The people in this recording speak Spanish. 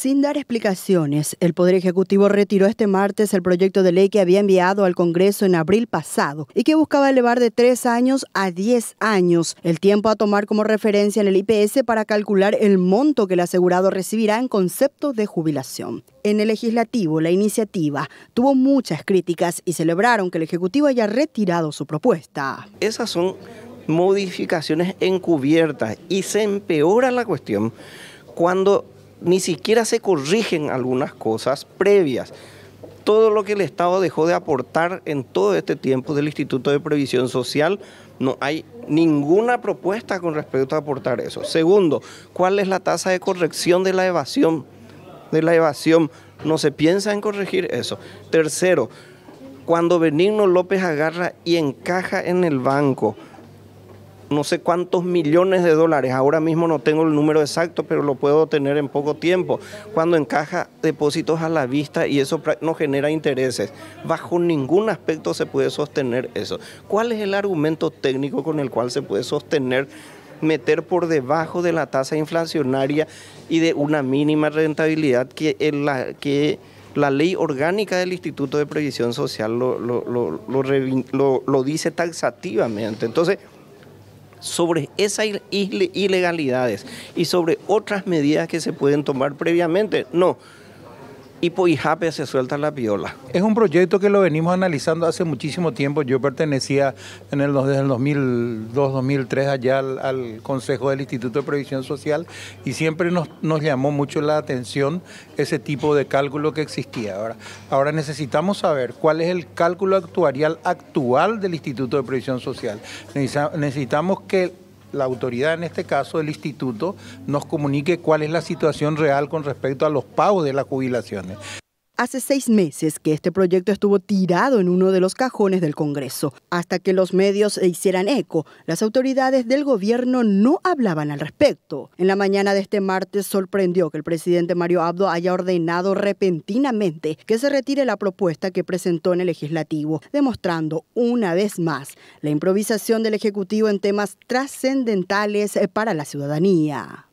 Sin dar explicaciones, el Poder Ejecutivo retiró este martes el proyecto de ley que había enviado al Congreso en abril pasado y que buscaba elevar de tres años a diez años el tiempo a tomar como referencia en el IPS para calcular el monto que el asegurado recibirá en concepto de jubilación. En el legislativo, la iniciativa tuvo muchas críticas y celebraron que el Ejecutivo haya retirado su propuesta. Esas son modificaciones encubiertas y se empeora la cuestión cuando ni siquiera se corrigen algunas cosas previas. Todo lo que el Estado dejó de aportar en todo este tiempo del Instituto de Previsión Social, no hay ninguna propuesta con respecto a aportar eso. Segundo, ¿cuál es la tasa de corrección de la evasión? De la evasión, no se piensa en corregir eso. Tercero, cuando Benigno López agarra y encaja en el banco, no sé cuántos millones de dólares, ahora mismo no tengo el número exacto, pero lo puedo tener en poco tiempo, cuando encaja depósitos a la vista y eso no genera intereses. Bajo ningún aspecto se puede sostener eso. ¿Cuál es el argumento técnico con el cual se puede sostener meter por debajo de la tasa inflacionaria y de una mínima rentabilidad que, la, que la ley orgánica del Instituto de Previsión Social lo, lo dice taxativamente? Entonces, sobre esas ilegalidades y sobre otras medidas que se pueden tomar previamente. No, y se suelta la viola. Es un proyecto que lo venimos analizando hace muchísimo tiempo. Yo pertenecía en desde el 2002, 2003 allá al, Consejo del Instituto de Previsión Social y siempre nos, llamó mucho la atención ese tipo de cálculo que existía. Ahora, ahora necesitamos saber cuál es el cálculo actuarial actual del Instituto de Previsión Social. Necesitamos que la autoridad, en este caso el instituto, nos comunique cuál es la situación real con respecto a los pagos de las jubilaciones. Hace seis meses que este proyecto estuvo tirado en uno de los cajones del Congreso. Hasta que los medios hicieran eco, las autoridades del gobierno no hablaban al respecto. En la mañana de este martes sorprendió que el presidente Mario Abdo haya ordenado repentinamente que se retire la propuesta que presentó en el legislativo, demostrando una vez más la improvisación del Ejecutivo en temas trascendentales eh, para la ciudadanía.